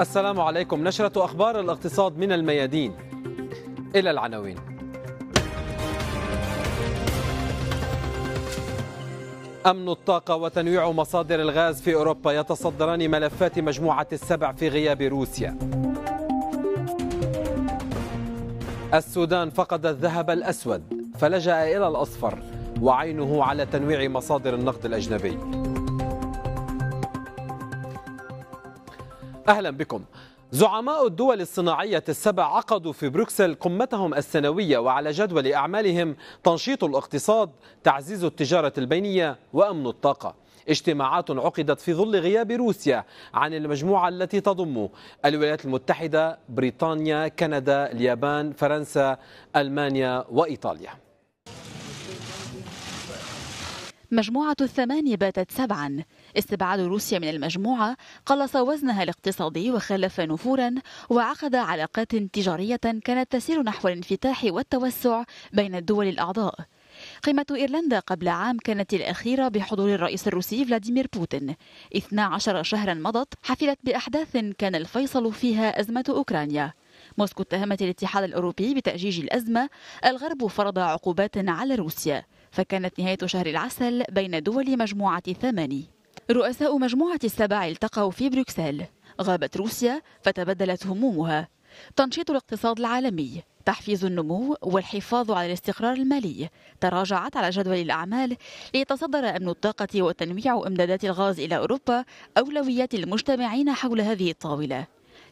السلام عليكم نشرة أخبار الاقتصاد من الميادين إلى العناوين أمن الطاقة وتنويع مصادر الغاز في أوروبا يتصدران ملفات مجموعة السبع في غياب روسيا السودان فقد الذهب الأسود فلجأ إلى الأصفر وعينه على تنويع مصادر النقد الأجنبي أهلا بكم زعماء الدول الصناعية السبع عقدوا في بروكسل قمتهم السنوية وعلى جدول أعمالهم تنشيط الاقتصاد، تعزيز التجارة البينية وأمن الطاقة. اجتماعات عقدت في ظل غياب روسيا عن المجموعة التي تضم الولايات المتحدة، بريطانيا، كندا، اليابان، فرنسا، ألمانيا وإيطاليا. مجموعة الثمان باتت سبعا استبعاد روسيا من المجموعة قلص وزنها الاقتصادي وخلف نفورا وعقد علاقات تجارية كانت تسير نحو الانفتاح والتوسع بين الدول الأعضاء قمة إيرلندا قبل عام كانت الأخيرة بحضور الرئيس الروسي فلاديمير بوتين 12 شهرا مضت حفلت بأحداث كان الفيصل فيها أزمة أوكرانيا موسكو اتهمت الاتحاد الأوروبي بتأجيج الأزمة الغرب فرض عقوبات على روسيا فكانت نهاية شهر العسل بين دول مجموعة ثماني رؤساء مجموعة السبع التقوا في بروكسل غابت روسيا فتبدلت همومها تنشيط الاقتصاد العالمي تحفيز النمو والحفاظ على الاستقرار المالي تراجعت على جدول الأعمال ليتصدر أمن الطاقة وتنويع إمدادات الغاز إلى أوروبا أولويات المجتمعين حول هذه الطاولة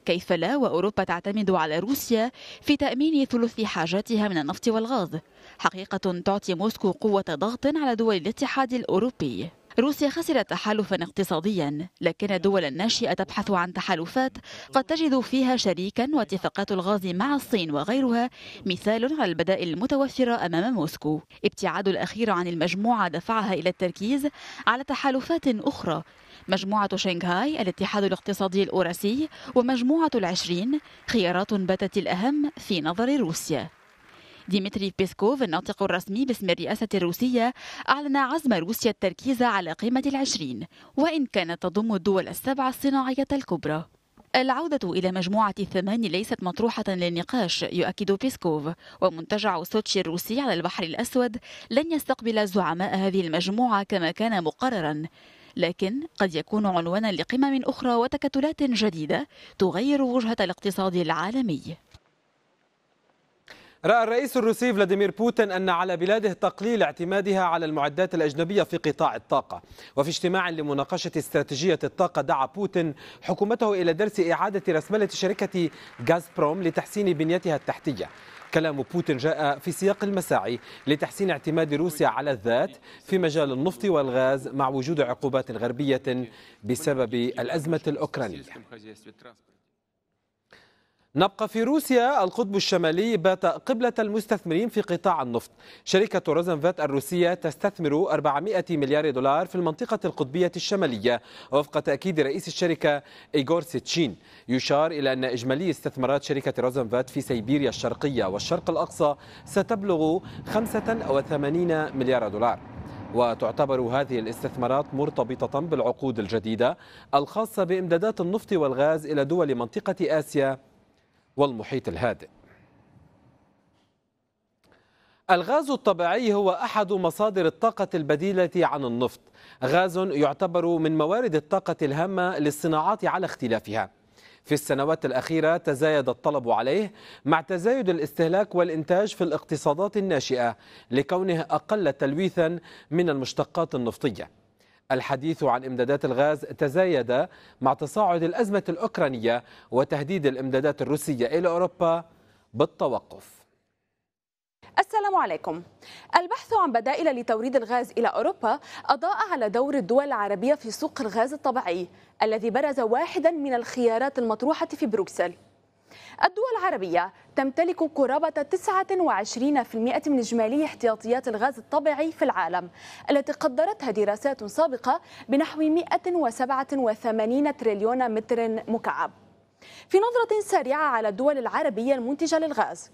كيف لا وأوروبا تعتمد على روسيا في تأمين ثلث حاجاتها من النفط والغاز حقيقة تعطي موسكو قوة ضغط على دول الاتحاد الأوروبي روسيا خسرت تحالفا اقتصاديا لكن الدول الناشئة تبحث عن تحالفات قد تجد فيها شريكا واتفاقات الغاز مع الصين وغيرها مثال على البدائل المتوفرة أمام موسكو ابتعاد الأخير عن المجموعة دفعها إلى التركيز على تحالفات أخرى مجموعة شنغهاي الاتحاد الاقتصادي الأوراسي ومجموعة العشرين خيارات باتت الأهم في نظر روسيا ديمتري بيسكوف الناطق الرسمي باسم الرئاسة الروسية أعلن عزم روسيا التركيز على قيمة العشرين وإن كانت تضم الدول السبع الصناعية الكبرى العودة إلى مجموعة الثمان ليست مطروحة للنقاش يؤكد بيسكوف ومنتجع سوتشي الروسي على البحر الأسود لن يستقبل زعماء هذه المجموعة كما كان مقررا لكن قد يكون عنوانا لقمم أخرى وتكتلات جديدة تغير وجهة الاقتصاد العالمي رأى الرئيس الروسي فلاديمير بوتين أن على بلاده تقليل اعتمادها على المعدات الأجنبية في قطاع الطاقة وفي اجتماع لمناقشة استراتيجية الطاقة دعا بوتين حكومته إلى درس إعادة رسملة شركة غازبروم لتحسين بنيتها التحتية كلام بوتين جاء في سياق المساعي لتحسين اعتماد روسيا على الذات في مجال النفط والغاز مع وجود عقوبات غربية بسبب الأزمة الأوكرانية نبقى في روسيا القطب الشمالي بات قبلة المستثمرين في قطاع النفط شركة روزنفات الروسية تستثمر 400 مليار دولار في المنطقة القطبية الشمالية وفق تأكيد رئيس الشركة إيغور سيتشين يشار إلى أن إجمالي استثمارات شركة روزنفات في سيبيريا الشرقية والشرق الأقصى ستبلغ 85 مليار دولار وتعتبر هذه الاستثمارات مرتبطة بالعقود الجديدة الخاصة بإمدادات النفط والغاز إلى دول منطقة آسيا والمحيط الهادئ الغاز الطبيعي هو أحد مصادر الطاقة البديلة عن النفط غاز يعتبر من موارد الطاقة الهامة للصناعات على اختلافها في السنوات الأخيرة تزايد الطلب عليه مع تزايد الاستهلاك والإنتاج في الاقتصادات الناشئة لكونه أقل تلويثا من المشتقات النفطية الحديث عن إمدادات الغاز تزايد مع تصاعد الأزمة الأوكرانية وتهديد الإمدادات الروسية إلى أوروبا بالتوقف السلام عليكم البحث عن بدائل لتوريد الغاز إلى أوروبا أضاء على دور الدول العربية في سوق الغاز الطبيعي الذي برز واحدا من الخيارات المطروحة في بروكسل الدول العربية تمتلك قرابة 29% من إجمالي احتياطيات الغاز الطبيعي في العالم التي قدرتها دراسات سابقة بنحو 187 تريليون متر مكعب في نظرة سريعة على الدول العربية المنتجة للغاز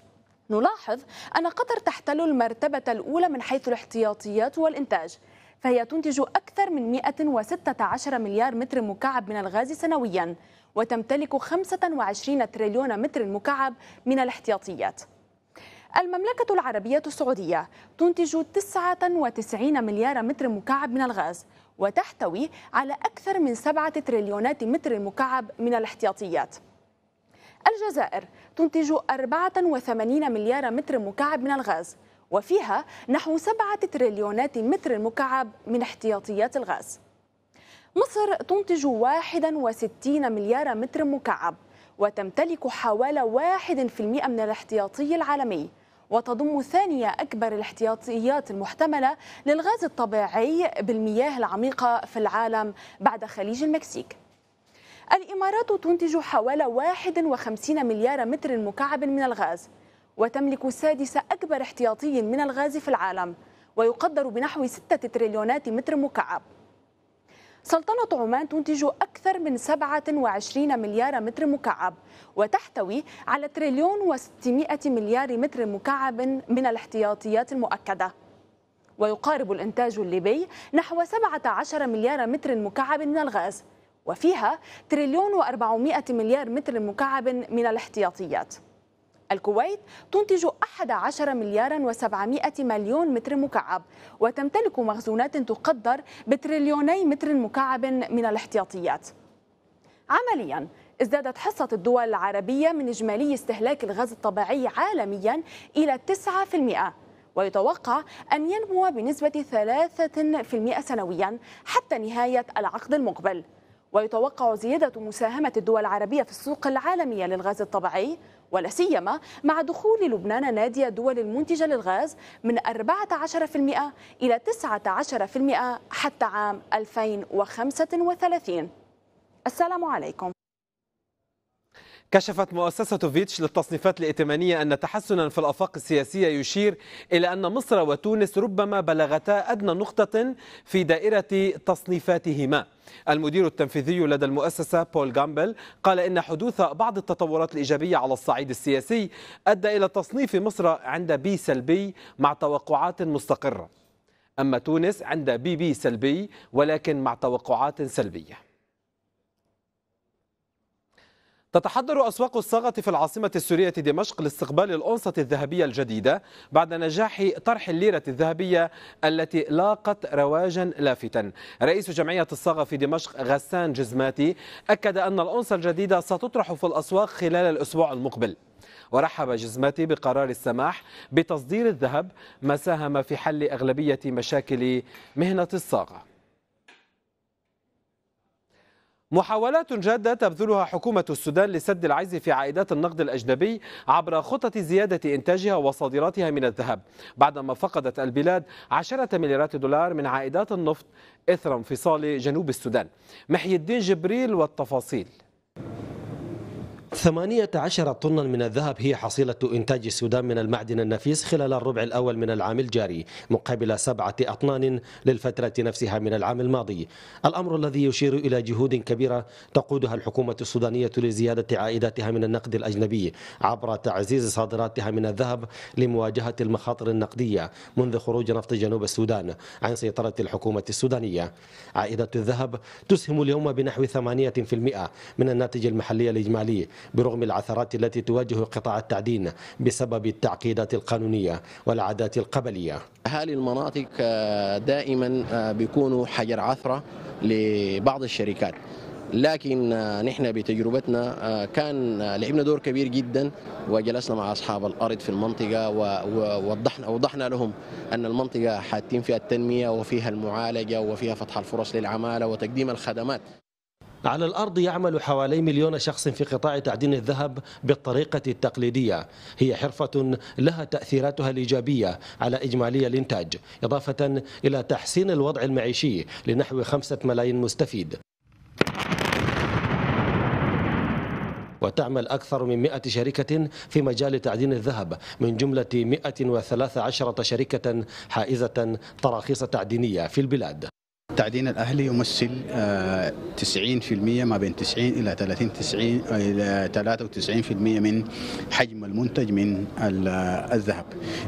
نلاحظ أن قطر تحتل المرتبة الأولى من حيث الاحتياطيات والإنتاج فهي تنتج أكثر من 116 مليار متر مكعب من الغاز سنويا وتمتلك 25 تريليون متر مكعب من الاحتياطيات المملكة العربية السعودية تنتج 99 مليار متر مكعب من الغاز وتحتوي على أكثر من 7 تريليونات متر مكعب من الاحتياطيات الجزائر تنتج 84 مليار متر مكعب من الغاز وفيها نحو 7 تريليونات متر مكعب من احتياطيات الغاز مصر تنتج 61 مليار متر مكعب وتمتلك حوالي 1% من الاحتياطي العالمي وتضم ثانية أكبر الاحتياطيات المحتملة للغاز الطبيعي بالمياه العميقة في العالم بعد خليج المكسيك الإمارات تنتج حوالي 51 مليار متر مكعب من الغاز وتملك سادس أكبر احتياطي من الغاز في العالم ويقدر بنحو 6 تريليونات متر مكعب سلطنة عمان تنتج أكثر من 27 مليار متر مكعب وتحتوي على تريليون و600 مليار متر مكعب من الاحتياطيات المؤكدة ويقارب الإنتاج الليبي نحو 17 مليار متر مكعب من الغاز وفيها تريليون و400 مليار متر مكعب من الاحتياطيات الكويت تنتج 11 مليارا و700 مليون متر مكعب وتمتلك مخزونات تقدر بتريليوني متر مكعب من الاحتياطيات عمليا ازدادت حصة الدول العربية من إجمالي استهلاك الغاز الطبيعي عالميا إلى 9% ويتوقع أن ينمو بنسبة 3% سنويا حتى نهاية العقد المقبل ويتوقع زيادة مساهمة الدول العربية في السوق العالمية للغاز الطبيعي ولا سيما مع دخول لبنان نادي الدول المنتجة للغاز من 14% إلى 19% حتى عام 2035 السلام عليكم كشفت مؤسسة فيتش للتصنيفات الائتمانية أن تحسنا في الأفاق السياسية يشير إلى أن مصر وتونس ربما بلغتا أدنى نقطة في دائرة تصنيفاتهما المدير التنفيذي لدى المؤسسة بول جامبل قال إن حدوث بعض التطورات الإيجابية على الصعيد السياسي أدى إلى تصنيف مصر عند بي سلبي مع توقعات مستقرة أما تونس عند بي بي سلبي ولكن مع توقعات سلبية تتحضر أسواق الصاغة في العاصمة السورية دمشق لاستقبال الأنصة الذهبية الجديدة بعد نجاح طرح الليرة الذهبية التي لاقت رواجا لافتا رئيس جمعية الصاغة في دمشق غسان جزماتي أكد أن الأنصة الجديدة ستطرح في الأسواق خلال الأسبوع المقبل ورحب جزماتي بقرار السماح بتصدير الذهب ما ساهم في حل أغلبية مشاكل مهنة الصاغة محاولات جادة تبذلها حكومة السودان لسد العجز في عائدات النقد الأجنبي عبر خطط زيادة إنتاجها وصادراتها من الذهب بعدما فقدت البلاد عشرة مليارات دولار من عائدات النفط إثر انفصال جنوب السودان محي الدين جبريل والتفاصيل 18 طنا من الذهب هي حصيلة إنتاج السودان من المعدن النفيس خلال الربع الأول من العام الجاري مقابل سبعة أطنان للفترة نفسها من العام الماضي الأمر الذي يشير إلى جهود كبيرة تقودها الحكومة السودانية لزيادة عائداتها من النقد الأجنبي عبر تعزيز صادراتها من الذهب لمواجهة المخاطر النقدية منذ خروج نفط جنوب السودان عن سيطرة الحكومة السودانية عائدة الذهب تسهم اليوم بنحو 8% من الناتج المحلي الإجمالي برغم العثرات التي تواجه قطاع التعدين بسبب التعقيدات القانونية والعادات القبلية أهالي المناطق آه، دائما آه، بيكونوا حجر عثرة لبعض الشركات لكن آه، نحن بتجربتنا كان لعبنا دور كبير جدا وجلسنا مع اصحاب الارض في المنطقه ووضحنا اوضحنا لهم ان المنطقه حاتين فيها التنميه وفيها المعالجه وفيها فتح الفرص للعماله وتقديم الخدمات على الأرض يعمل حوالي مليون شخص في قطاع تعدين الذهب بالطريقة التقليدية هي حرفة لها تأثيراتها الإيجابية على إجمالي الإنتاج إضافة إلى تحسين الوضع المعيشي لنحو خمسة ملايين مستفيد وتعمل أكثر من 100 شركة في مجال تعدين الذهب من جملة 113 شركة حائزة تراخيص تعدينية في البلاد التعدين الاهلي يمثل 90% آه، ما بين 90 الى 30 90 الى 93% من حجم المنتج من آه، الذهب.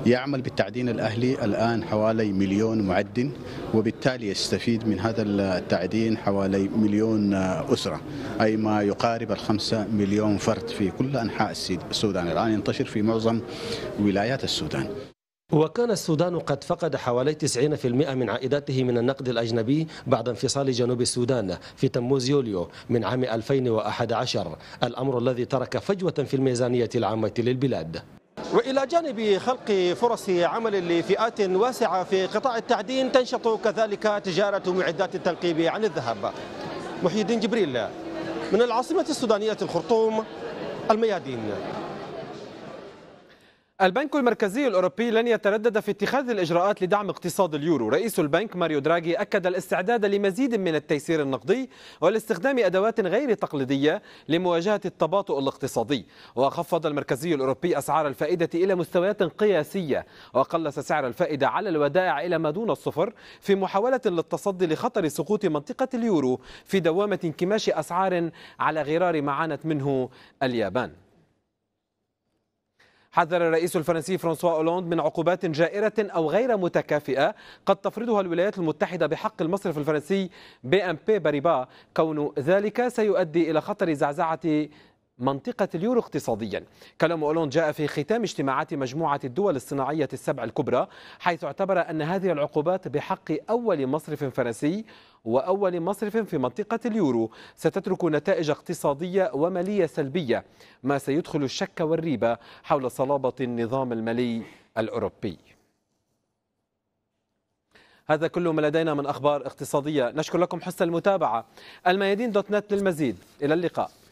يعمل بالتعدين الاهلي الان حوالي مليون معدن وبالتالي يستفيد من هذا التعدين حوالي مليون آه، اسره اي ما يقارب الخمسة مليون فرد في كل انحاء السودان الان ينتشر في معظم ولايات السودان. وكان السودان قد فقد حوالي 90% من عائداته من النقد الأجنبي بعد انفصال جنوب السودان في تموز يوليو من عام 2011 الأمر الذي ترك فجوة في الميزانية العامة للبلاد وإلى جانب خلق فرص عمل لفئات واسعة في قطاع التعدين تنشط كذلك تجارة معدات التنقيب عن الذهب محي الدين جبريل من العاصمة السودانية الخرطوم الميادين البنك المركزي الأوروبي لن يتردد في اتخاذ الإجراءات لدعم اقتصاد اليورو رئيس البنك ماريو دراغي أكد الاستعداد لمزيد من التيسير النقدي والاستخدام أدوات غير تقليدية لمواجهة التباطؤ الاقتصادي وخفض المركزي الأوروبي أسعار الفائدة إلى مستويات قياسية وقلص سعر الفائدة على الودائع إلى ما دون الصفر في محاولة للتصدي لخطر سقوط منطقة اليورو في دوامة انكماش أسعار على غرار ما عانت منه اليابان حذر الرئيس الفرنسي فرانسوا أولوند من عقوبات جائرة أو غير متكافئة قد تفرضها الولايات المتحدة بحق المصرف الفرنسي بي ام بي باريبا كون ذلك سيؤدي إلى خطر زعزعة منطقة اليورو اقتصاديا كلام أولون جاء في ختام اجتماعات مجموعة الدول الصناعية السبع الكبرى حيث اعتبر أن هذه العقوبات بحق أول مصرف فرنسي وأول مصرف في منطقة اليورو ستترك نتائج اقتصادية ومالية سلبية ما سيدخل الشك والريبة حول صلابة النظام المالي الأوروبي هذا كل ما لدينا من أخبار اقتصادية نشكر لكم حسن المتابعة الميادين دوت نت للمزيد إلى اللقاء